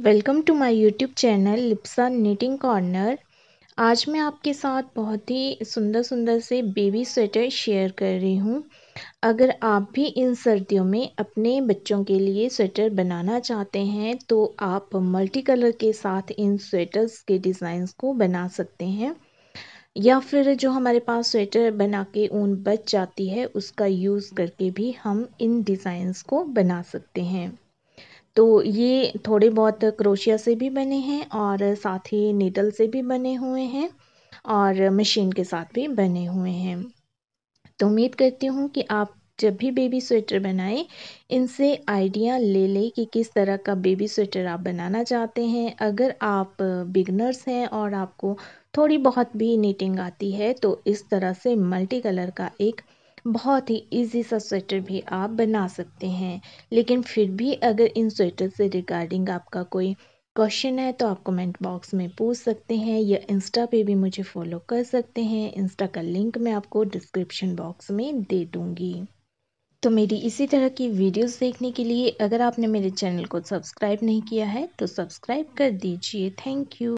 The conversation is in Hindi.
welcome to my YouTube channel Lipsa knitting corner आज मैं आपके साथ बहुत ही सुंदर सुंदर से बेबी स्वेटर शेयर कर रही हूँ अगर आप भी इन सर्दियों में अपने बच्चों के लिए स्वेटर बनाना चाहते हैं तो आप मल्टी कलर के साथ इन स्वेटर्स के डिज़ाइंस को बना सकते हैं या फिर जो हमारे पास स्वेटर बना के ऊन बच जाती है उसका यूज़ करके भी हम इन डिज़ाइंस को बना सकते हैं तो ये थोड़े बहुत क्रोशिया से भी बने हैं और साथ ही नीडल से भी बने हुए हैं और मशीन के साथ भी बने हुए हैं तो उम्मीद करती हूँ कि आप जब भी बेबी स्वेटर बनाएं इनसे आइडिया ले लें कि किस तरह का बेबी स्वेटर आप बनाना चाहते हैं अगर आप बिगनर्स हैं और आपको थोड़ी बहुत भी नीटिंग आती है तो इस तरह से मल्टी कलर का एक बहुत ही इजी सा स्वेटर भी आप बना सकते हैं लेकिन फिर भी अगर इन स्वेटर से रिगार्डिंग आपका कोई क्वेश्चन है तो आप कमेंट बॉक्स में पूछ सकते हैं या इंस्टा पे भी मुझे फॉलो कर सकते हैं इंस्टा का लिंक मैं आपको डिस्क्रिप्शन बॉक्स में दे दूँगी तो मेरी इसी तरह की वीडियोस देखने के लिए अगर आपने मेरे चैनल को सब्सक्राइब नहीं किया है तो सब्सक्राइब कर दीजिए थैंक यू